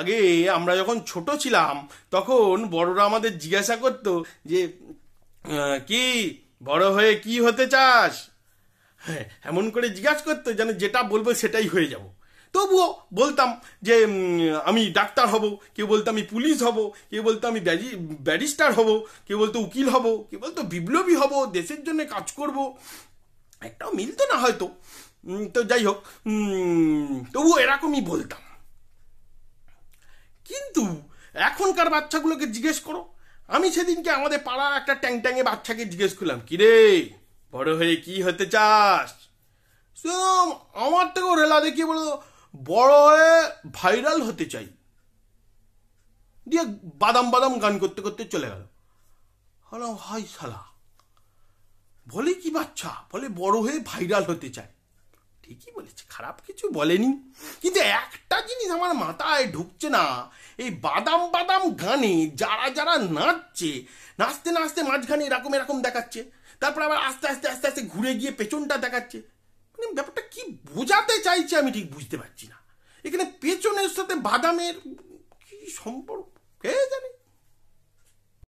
আগে আমরা যখন ছোট ছিলাম তখন বড়রা আমাদের জিজ্ঞাসা করতো যে কি বড় হয়ে কি হতে চাস হ্যাঁ এমন করে জিজ্ঞাসা করতো যেন যেটা বলবো সেটাই হয়ে যাব তবুও বলতাম যে আমি ডাক্তার হব কেউ বলতো আমি পুলিশ হব কেউ বলতো আমি ব্যারিস্টার হব কেউ বলতো উকিল হব কেউ বলতো বিপ্লবী হব দেশের জন্য কাজ করব একটাও মিলতো না হয়তো তো যাই হোক তবুও এরকমই বলতাম কিন্তু এখনকার বাচ্চাগুলোকে জিজ্ঞেস করো আমি সেদিনকে আমাদের পাড়ার একটা ট্যাং ট্যাঙে বাচ্চাকে জিজ্ঞেস করলাম কিরে বড় হয়ে কি হতে চাস আমার থেকেও রেলা দেখিয়ে বলো বড় হয়ে ভাইরাল হতে চাই দিয়ে বাদাম বাদাম গান করতে করতে চলে গেল হলাম হাই সালা বলে কি বাচ্চা বলে বড় হয়ে ভাইরাল হতে চাই ঠিকই বলেছে খারাপ কিছু বলেনি কিন্তু একটা জিনিস আমার মাথায় ঢুকছে না এই বাদাম বাদাম গানে যারা যারা নাচছে নাচতে নাচতে মাঝখানে এরকম এরকম দেখাচ্ছে তারপর আবার আস্তে আস্তে আস্তে আস্তে ঘুরে গিয়ে পেছনটা দেখাচ্ছে মানে ব্যাপারটা কি বোঝাতে চাইছে আমি ঠিক বুঝতে পারছি না এখানে পেছনের সাথে বাদামের কি সম্পর্ক